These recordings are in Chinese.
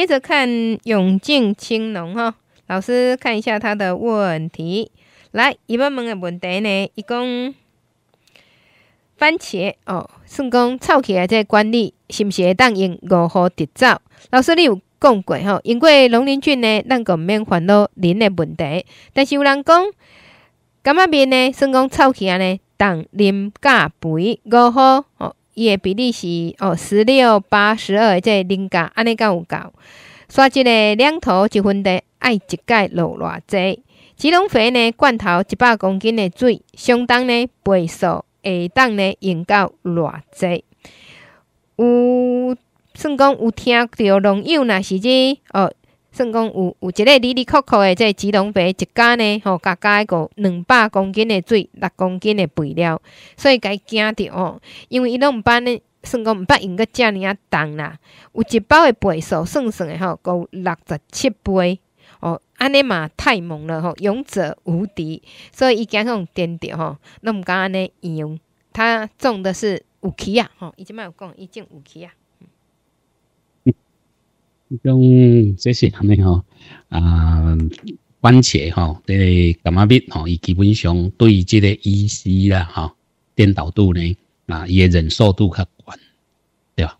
接着看永进青农哈，老师看一下他的问题。来，伊要问的问题呢，伊讲番茄哦，算讲炒起来在管理是毋是？会当用五号直走？老师你有讲过吼，因为农林菌呢，那个免烦恼人的问题，但是有人讲，感觉面呢？算讲炒起来呢，当啉咖肥五号哦。伊诶比例是哦十六八十二即零加安尼够有够？刷一个两头一分的爱一盖落偌济？几笼肥呢？罐头一百公斤的水，相当呢倍数下当呢用到偌济？有算讲有听到农药若是即哦？算讲有有一个利利扣扣的这吉隆坡一家呢，吼，加加个两百公斤的水，六公斤的肥料，所以该惊着吼，因为伊拢毋捌呢，算讲毋捌用个遮尔啊重啦，有一包的倍数算算的吼，够六十七倍哦，安尼嘛太猛了吼，勇者无敌，所以伊惊种颠着吼，那毋敢安尼用，他种的是有期啊，吼，伊即摆有讲伊种有期啊。种即是吓你吼？啊番茄吼，即个感觉边吼，伊基本上对即个医师啦，吼，颠倒度呢，啊，伊的忍受度较悬，对吧？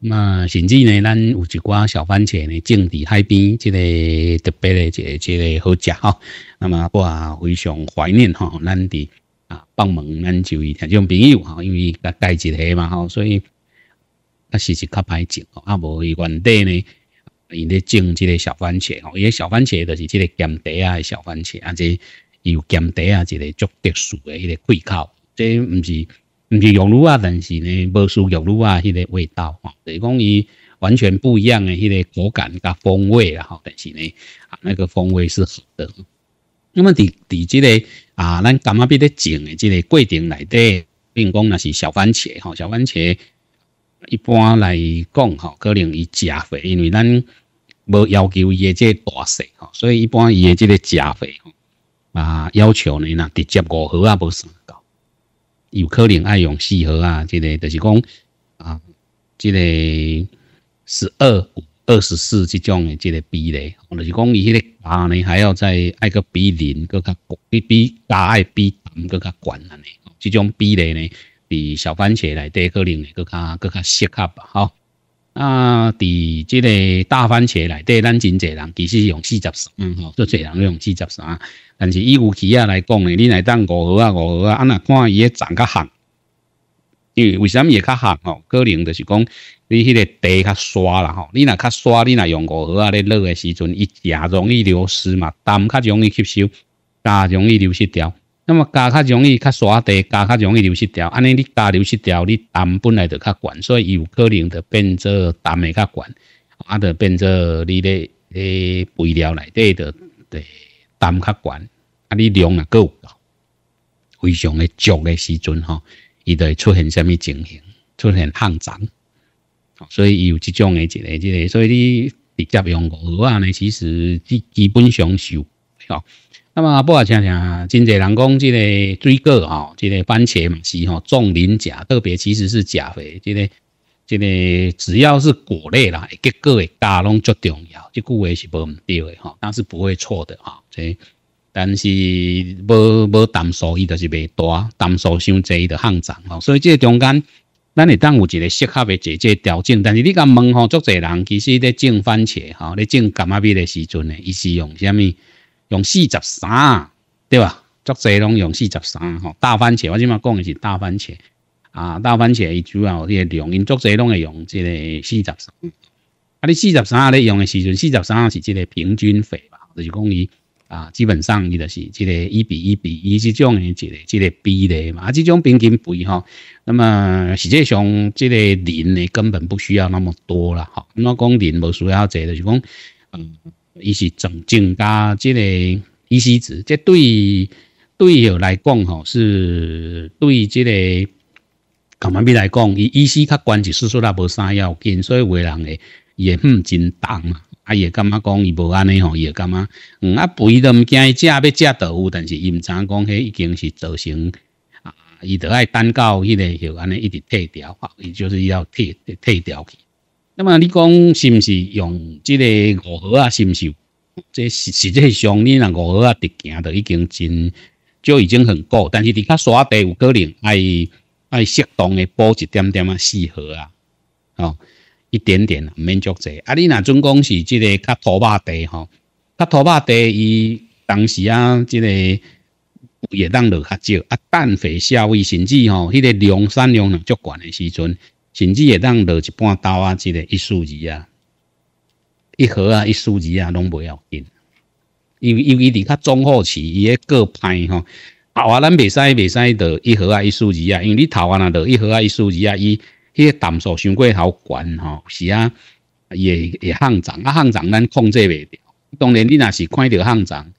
那甚至呢，咱有一寡小番茄呢，种伫海边，即个特别这一一个好食嗬。那啊，我非常怀念吼，咱伫啊，帮忙咱就一啲种朋友吼，因为甲家一个嘛吼，所以。实是较歹种哦，啊无伊原地呢，伊咧种即个小番茄哦，伊个小番茄就是即个咸茶啊小番茄，啊即有咸茶啊即个足特殊诶迄个贵口，即毋是毋是玉露啊，但是呢无输玉露啊迄个味道吼，就是讲伊完全不一样诶迄个口感加风味啦，吼，但是呢啊那个风味是好的。那么伫伫即个啊咱干嘛比咧种诶即个过程内底，并讲那是小番茄吼，小番茄。一般来讲，吼，可能伊加肥，因为咱无要求伊诶即个大小，吼，所以一般伊的即个加肥，啊，要求呢，那直接五毫啊，无算够，有可能爱用四毫啊，即个就是讲啊，即个十二、二十四这种的即个比例，就是讲伊迄个大呢，还要再爱个比例，佮佮比比加爱比淡搁较悬安尼，这种比例呢。滴小番茄内底可能会更加更加适合吧，好，啊，伫即个大番茄内底咱真侪人其实是用四十，嗯吼，做侪人用四十，但是以有期啊来讲呢，你来当五号啊五号啊，啊那看伊个长较行，因为为什物也较行吼？可能就是讲你迄个地较沙啦吼，你若较沙，你若用五号啊咧落嘅时阵，伊也容易流失嘛，但较容易吸收，较容易流失掉。那么加较容易较刷掉，加较容易流失掉。安尼你大流失掉，你氮本来就较悬，所以有可能就变作氮的较悬，啊，就变作你的诶肥料内底的的氮较悬，啊，你量也够。非常的足的时阵吼，伊就会出现什么情形？出现旱涨。所以有这种的这个这个，所以你直接用鹅啊呢，其实基基本上少。那么不外常常，真侪人讲，即个水果吼，即个番茄嘛是吼重磷钾，特别其实是钾肥。即个即个只要是果类啦，结果会大拢最重要，这句话是无唔对的吼，但是不会错的哈。所以，但是无无淡素，伊就是袂大；淡素伤济，就上吼。所以即个中间，咱会当有一个适合的即个条件。但是你敢问吼，足侪人其实咧种番茄吼，咧种柑仔蜜的时阵呢，伊是用虾米？用四十三，对吧？作劑拢用四十三，嗬，大番茄我啱啱讲的是大番茄，啊，大番茄佢主要个量，因作劑攞嚟用，即个四十三。啊，你四十三你用的时準，四十三是即个平均肥吧？就是讲你啊，基本上佢就是即个一比一比一这种的即个即个比例嘛。啊，这种平均肥，嗬。那么实际上即个人呢根本不需要那么多啦，嗬。那我講人冇需要咗，就是讲嗯。伊是增增加即个依西子，这对于对伊来讲吼，是对于即个感冒病来讲，伊依西较关一手术啦无啥要紧，所以话人诶，也毋真重啊，也感觉讲伊无安尼吼，也感觉，嗯啊肥都唔惊伊食，要食倒有，但是伊因知讲，迄已经是造成啊，伊得爱等到迄个吼安尼一直退掉，啊，伊就是要退退掉去。那么你讲是毋是用这个五合啊？是毋是？这实际上你那五合啊，直行都已经真，就已经很高。但是你看刷地有可能爱爱适当的补一点点啊，四合啊，哦，一点点免足者。啊，你那总讲是这个较土肉地吼，较土肉地伊当时啊，这个也当落较少啊，氮肥夏威甚至吼，迄个量、产量呢，足悬的时阵。甚至会当落一半刀啊，之类一梳鱼啊，一盒啊，一梳鱼啊，拢袂要紧。因尤尤其伫较中后期，伊个个歹吼，头啊咱袂使袂使落一盒啊一梳鱼啊，因为你头啊若落一盒啊一梳鱼啊，伊迄个淡数伤过好悬吼，是啊，伊会会上涨啊上脏咱控制袂调。当然你若是看到上脏。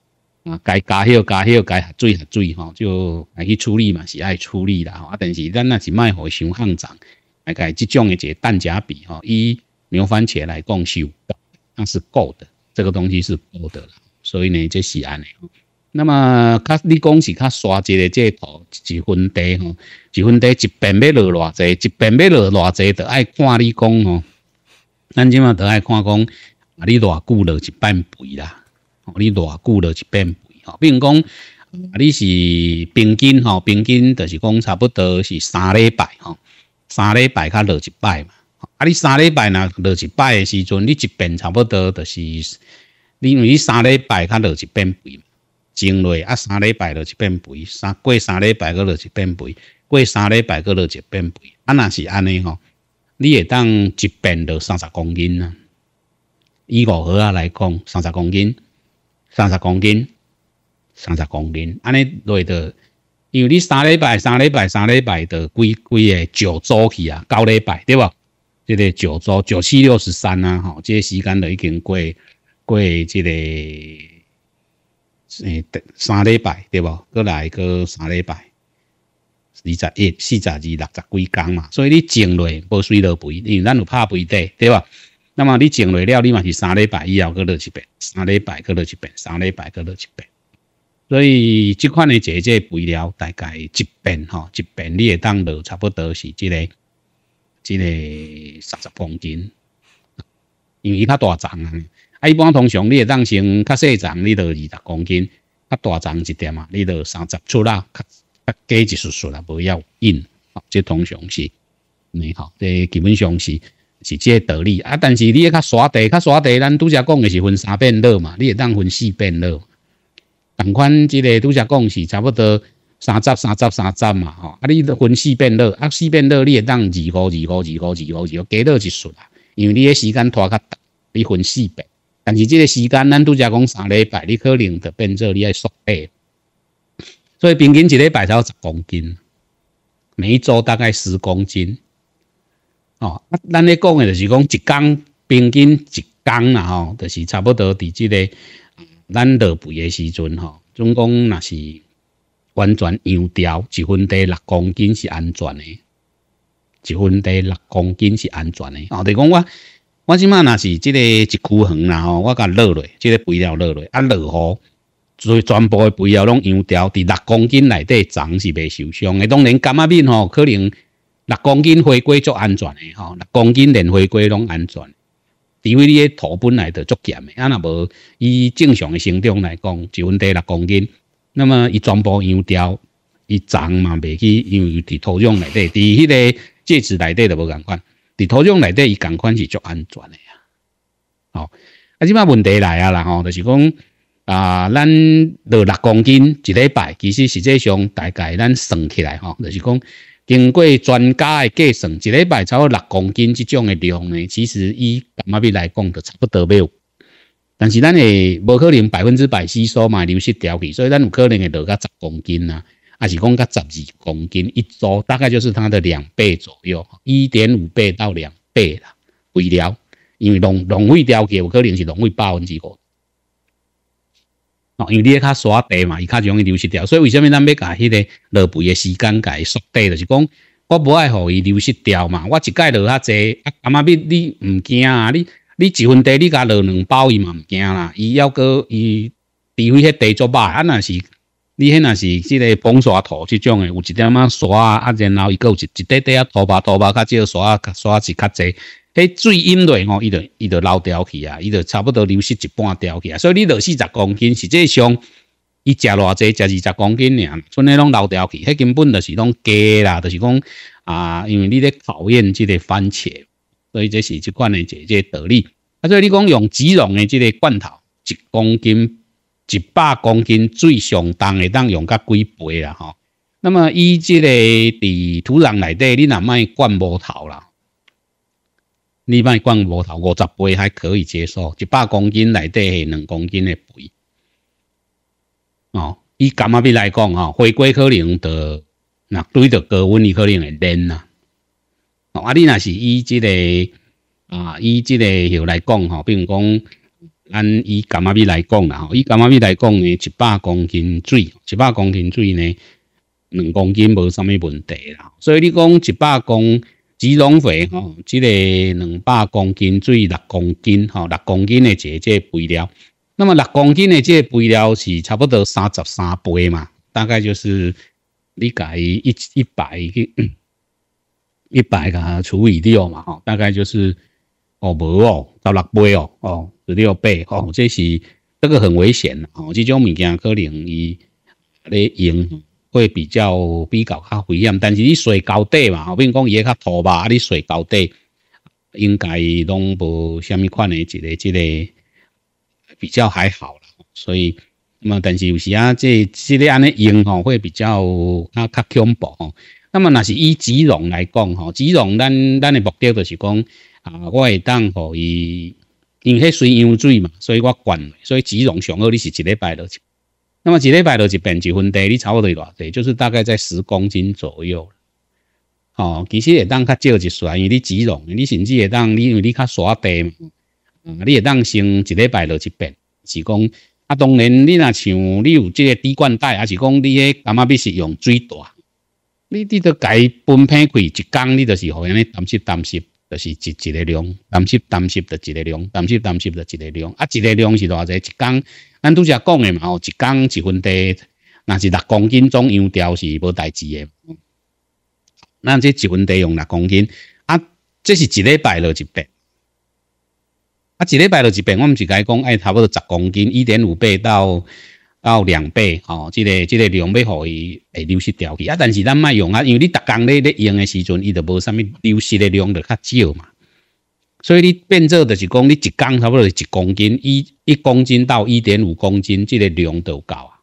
啊，该加休加休，该下水下水吼，就来去处理嘛，是爱处理啦。啊，但是咱若是卖互伊伤上脏，来概即种诶，个蛋价比吼，以牛番茄来讲需，那是够的，这个东西是够的啦。所以呢，即是安诶。那么，卡你讲是卡刷一个即图一分地吼，一分地一边要落偌侪，一边要落偌侪，都爱看你讲哦。咱即马都爱看讲，啊，你偌久落一半肥啦，你偌久落一半肥吼，并讲你是平均吼，平均就是讲差不多是三礼拜吼。三礼拜卡落一拜嘛，啊你三礼拜若落一拜的时阵，你一遍差不多就是，因为三礼拜卡落一遍肥嘛，增肥啊三礼拜落一遍肥，三过三礼拜个落一遍肥，过三礼拜个落一遍肥，啊那是安尼吼，你会当一遍落三十公斤啊，以五盒啊来讲，三十公斤，三十公斤，三十公斤，安尼落得。因为你三礼拜、三礼拜、三礼拜的规规个九周期啊，九礼拜对无，这个九周、九七六十三啊，吼，这个时间都已经过过这个诶、三礼拜对无？过来个三礼拜，二十一、四十二、六十几天嘛，所以你进来无水不肥，因为咱有拍肥底对吧？那么你进落了，你嘛是三礼拜以后搁落一遍，三礼拜搁落一遍，三礼拜搁落一遍。所以这款的姐姐肥料大概一变哈，一变你也当落差不多是这个，这个三十公斤，因为较大长啊。啊，一般通常你也当先较细长，你到二十公斤，较大长一点嘛，你到三十出啦。较较加一丝丝啦，不要硬。好，这通常是，你好，这基本上是是这个道理啊。但是你较沙地，较沙地，咱拄则讲的是分三遍热嘛，你也当分四遍热。两款即个拄则讲是差不多三十、三十、三十嘛吼，啊，你分四变热啊，四变热你会当二五、二五、二五、二五、二五加热一顺啊，因为你个时间拖较长，你分四变。但是即个时间咱拄则讲三礼拜，你可能著变做你爱速倍，所以平均一礼拜才十公斤，每一周大概十公斤。哦，啊，咱咧讲诶，就是讲一工平均一工啦吼，就是差不多伫即个。咱落肥的时阵吼，总共那是完全腰条，一分底六公斤是安全的，一分底六公斤是安全的。哦，你讲我，我即码那是即个一区衡，然后我甲落落，即个肥料落落，啊落雨。所以全部的肥料拢腰吊，伫六公斤内底总是未受伤。诶，当然，干阿面吼，可能六公斤回归足安全的，吼，六公斤连回归拢安全。除非你个土本来就足碱，啊若无，以正常的生长来讲，分地六公斤。那么，伊全部用刁，伊长嘛未去，因为伫土壤内底，伫迄个介质内底就无共款。伫土壤内底，伊共款是足安全的呀。哦，啊，即摆问题来啊啦吼，就是讲啊，咱六公斤一礼拜，其实实际上大概咱算起来吼，就是讲。经过专家的计算，一礼拜超过六公斤这种的量呢，其实以感嘛比来讲，就差不多要。但是咱诶，无可能百分之百吸收嘛，流失掉去，所以咱有可能会落个十公斤啊，还是讲个十二公斤一周，大概就是它的两倍左右，一点五倍到两倍啦。肥料，因为农农费掉去，有可能是农费百分之五。哦，因为你咧较刷地嘛，伊较容易流失掉，所以为什么咱要甲迄个落肥的时间甲伊缩短？就是讲，我无爱互伊流失掉嘛，我一盖落较济，阿妈咪你唔惊啊？你你一份地你甲落两包伊嘛唔惊啦，伊要个伊除非迄地做肉，啊那是你迄那是即个绑沙土即种诶有一点仔沙啊，啊然后伊个有一一块块啊土把土把较少刷，沙是较侪。迄水因类吼，伊就伊就漏掉去啊，伊就差不多流失一半掉去啊。所以你落四十公斤，实际上伊食偌济，食二十公斤尔，所以你拢漏掉去，迄根本就是拢假啦，就是讲啊，因为你咧考验即个番茄，所以这是即款的即个道理。啊，所以你讲用子溶的即个罐头，一公斤、一百公斤水相当的当用个几倍啦吼。那么伊即个伫土壤内底，你难买灌无头啦。你卖讲无头五十八还可以接受，一百公斤内底是两公斤的肥，哦，以感冒病来讲，哈，回归可能得，那对着高温，你可能会冷啦。啊，你那是以这个啊，以这个又来讲，哈，比如讲按以感冒病来讲啦，吼，以感冒病来讲呢，一百公斤水，一百公斤水呢，两公斤无啥物问题啦。所以你讲一百公鸡中肥吼，即个两百公斤水六公斤吼，六公斤的即个肥料，那么六公斤的即个肥料是差不多三十三倍嘛？大概就是你解一一百一一百个除以六嘛？吼，大概就是哦，无哦，到六倍哦，哦，十六倍哦，这是这个很危险哦，这种物件可能伊咧用。会比较比较较危险，但是你水高底嘛，后如讲伊也较土吧，啊，你水高底应该拢无虾米款诶，一个一个比较还好啦。所以，那么但是有时啊，即即个安尼用吼会比较啊较恐怖吼。那么那是以脂绒来讲吼，脂绒咱咱诶目的就是讲啊，我会当可伊。用迄水样水嘛，所以我管，所以脂绒上好你是一礼拜落那么一礼拜落一遍一分地，你差不多是偌多？就是大概在十公斤左右哦，其实也当较少一甩，因为你只容，你甚至也当你因为你较刷地嘛，你也当先一礼拜落一遍，是讲啊，当然你若像你有这个滴灌带，还是讲你诶，干嘛必须用水多，你你都改分配开，一天，你都是互样咧？担心担心。就是一一个量，担心担心的，一个量，担心担心的，一个量。啊，一个量是偌侪？一缸，咱拄则讲诶嘛，吼，一缸一分地，那是六公斤，总油条是无代志诶。咱这一分地用六公斤？啊，这是一礼拜了？一百。啊，一礼拜了？一百，我们只讲讲，哎，差不多十公斤，一点五倍到。到两倍哦，即个即个量要互伊会流失掉去啊！但是咱卖用啊，因为你逐工咧咧用诶时阵，伊就无啥物流失诶量就较少嘛。所以你变做就是讲，你一工差不多一公斤，一一公斤到一点五公斤，即个量都够啊。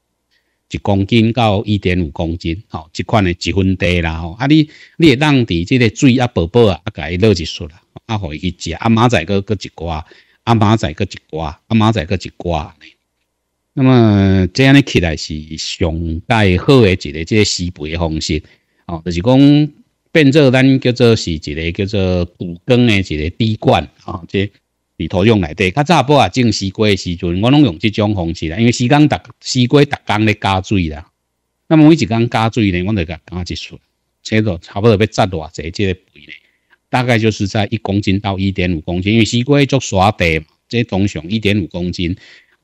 一公斤到一点五公斤，吼，即款诶，一分地啦？吼，啊你你会当伫即个水啊，薄薄啊，啊甲伊落一出啦，啊互伊去食，啊妈仔个个一寡，啊妈仔个一寡，啊妈仔个一寡。那么这样的起来是上带好诶一个即个施肥方式哦，就是讲变做咱叫做是一个叫做土耕诶一个滴灌啊，即里头用来对。较早不啊种西瓜诶时阵，我拢用即种方式啦，因为西瓜大西瓜大缸咧加水啦。那么每一工加水呢，我着刚刚一束，差不多差不多扎占落，即个肥呢？大概就是在一公斤到一点五公斤，因为西瓜做沙地嘛，即通常一点五公斤。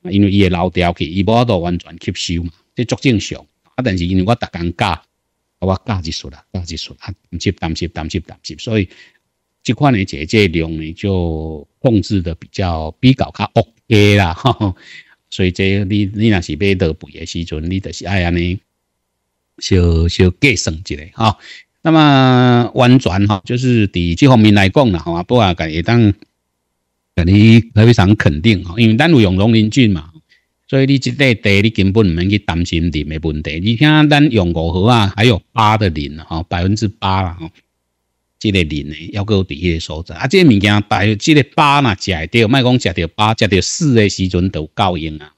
因为伊会漏掉去，伊无度完全吸收嘛，这足正常。啊，但是因为我逐工教，我教技术啦，教技术啦，毋是担心担心毋是，所以这款呢姐姐量呢就控制的比较比较较恶 k 啦。所以这你你若是买倒肥的时阵，你就是爱安尼小小计算一下吼。那么完全吼，就是伫这方面来讲啦，吼啊，不过也当。你非常肯定哦，因为咱有用农林菌嘛，所以你这个地你根本唔免去担心林的问题。而且咱用五号啊，还有八的林吼，百分之八啦吼，这个林呢要够迄个所在。啊。这个物件大，这个八呐，食着，卖讲食着八，食着四的时阵都够用啊。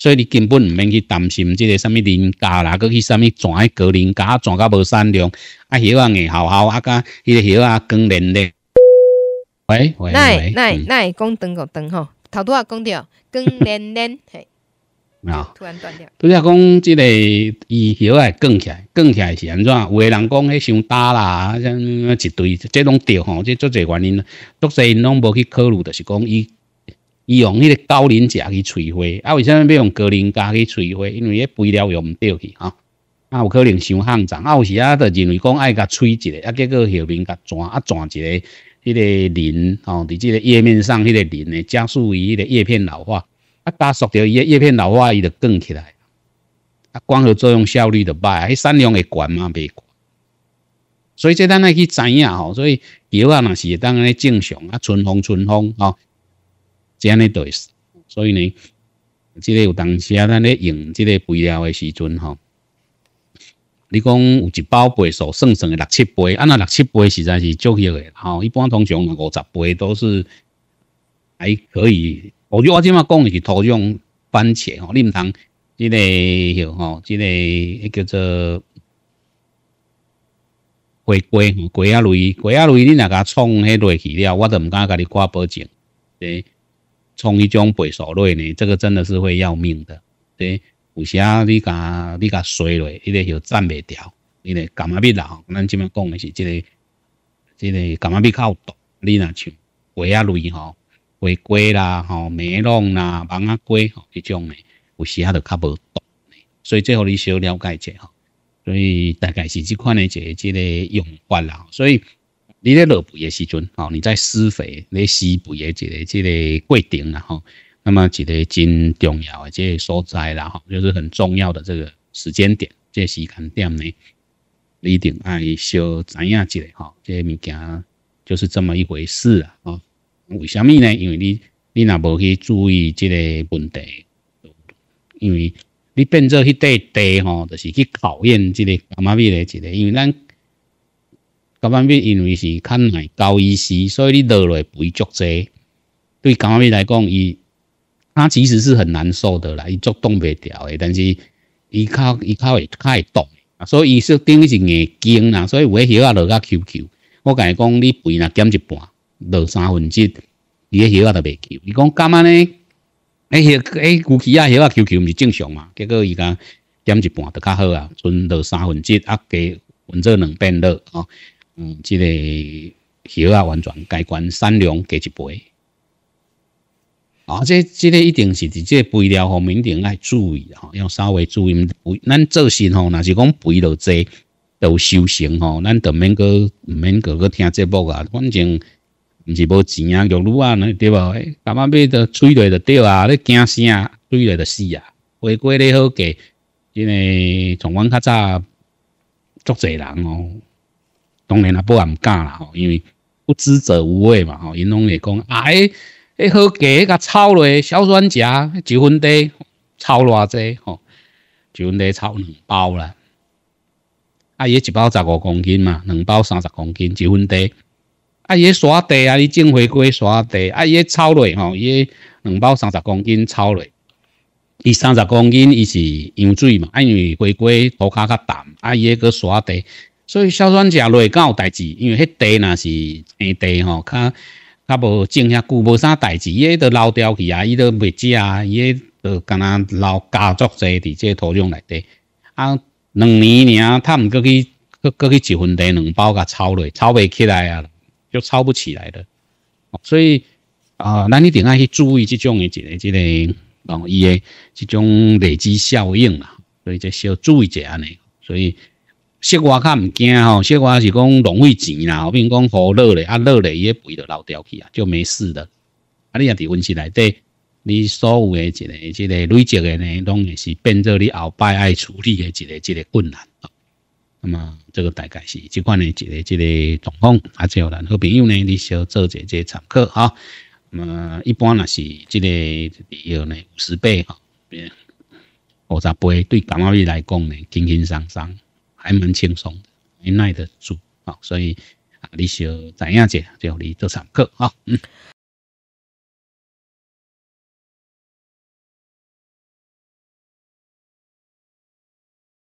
所以你根本唔免去担心这个什么林家啦，搁去什么转喺高林家，转到无山量啊，叶啊硬好好啊，甲迄个叶啊光林的。喂，喂奈奈奈，讲断个断吼，头拄少讲着，哦？连连嘿，没有，突然断掉。拄则讲即个鱼苗啊，讲起来，讲起来是安怎？有个人讲，迄伤大啦，啊，像一堆，即拢掉吼，即足侪原因，做侪拢无去考虑的是讲，伊伊用迄个高磷加去催花，啊，为什么不用高磷加去催花？因为迄肥料用唔对去吼，啊，有可能伤生脏，啊，有时啊，就认为讲爱甲催一下，啊，结果后面甲转啊转一下，迄个磷哦，在这个叶面上，迄个磷呢，加速伊个叶片老化。啊，加速着伊叶叶片老化，伊就卷起来。啊，光合作用效率就歹，迄产量会悬嘛袂悬。所以这咱要去知影吼。所以叶啊那是当然正常啊，春风春风哈，这样的对。所以呢，这个有当时啊，咱咧用即个肥料的时阵吼。你讲有一包倍数算算诶六七倍，啊那六七倍实在是足要的，吼！一般通常五十倍都是还可以。我就我即马讲的是土壤番茄，吼，你唔通个类，吼，即、个迄叫做回瓜，回啊类，回啊类，你若甲创迄类去了，我都唔敢甲你挂保证。对，创一种倍数类呢，这个真的是会要命的，对。有时啊，你甲你甲衰落，伊个就站袂掉。伊个柑仔蜜啦，吼。咱即面讲的是即个，即个柑仔蜜较有毒。你若像花啊类吼，花蚁啦吼、梅蜂啦、芒啊龟吼迄种的，有时啊就较无毒。所以最好你小了解一下吼。所以大概是即款的一个即个用法啦。所以你咧落肥的时阵吼，你在施肥咧施肥的一个即个过程啦吼。那么一个真重要，这个所在啦，吼，就是很重要的这个时间点，这个时间点呢，你一定爱小知影一个，吼，这个物件就是这么一回事啊！哦，为什么呢？因为你你若无去注意这个问题，因为你变做迄块地吼，就是去考验这个干妈咪的这个，因为咱感妈咪因为是看耐高一师，所以你落来肥足济，对感妈咪来讲，伊。他其实是很难受的啦，伊做动袂调的，但是伊靠伊靠会，较会动啊，所以伊说等于是眼睛啦，所以胃血啊落较 QQ，我甲伊讲，你肥啦减一半，落三分之伊个血啊都袂球。伊讲干嘛呢？哎血哎骨气啊血啊 QQ 毋是正常嘛？结果伊讲减一半就较好啊，剩落三分之啊，加混做两遍落吼，嗯，这个血啊完全改观，三两加一倍。啊，这、这个一定是伫这肥料方面，顶爱注意啊，要稍微注意。咱做先吼，若是讲肥就侪都修行吼，咱都免个、免个个听节目啊，反正唔是无钱啊、玉露啊，对不？干嘛要得吹来就掉啊？你惊啥？啊？吹来就死啊？回归你好嘅，因为从阮较早足贼人哦，当然啊不敢干啦，吼，因为不知者无畏嘛，吼，因拢会讲哎。一好鸡甲草类硝酸钾一分地草偌济吼，一分地草两包啦。伊爷一包十五公斤嘛，两包三十公斤一分啊，伊爷刷地啊，伊种回归刷地。伊爷草类吼，伊两包三十公斤草类。伊三十公斤伊是羊水嘛，啊，因为回归涂骹较淡。伊爷去刷地，所以硝酸钾类有代志，因为迄地那是硬地吼，较。啊无种遐久，无啥代志，伊都老掉去啊，伊都未食啊，伊都干那老家族侪伫这土壤内底。啊，两年呀，他唔过去，过去一份地两包甲炒落，炒未起来啊，就炒不起来的。所以啊，咱一定爱去注意这种的，一个，一个，哦，伊的这种累积效应啦。所以，就需要注意一下呢。所以。室外较毋惊吼，室外是讲浪费钱啦，比如讲雨落咧，啊落咧伊个肥就流掉去啊，就没事的。啊，你啊，伫温室内底，你所有诶一个、一个累积诶呢，拢会是变做你后摆爱处理诶一个、一个困难。那么，这个大概是即款诶一个、一个状况。啊，有咱好朋友呢，你小做者一参考啊。咁啊，一般若是即个比如呢五十倍哈，五十倍对感冒来讲呢，轻轻松松。还蛮轻松的，没耐得住啊，所以啊，你想怎样子就你这上课啊。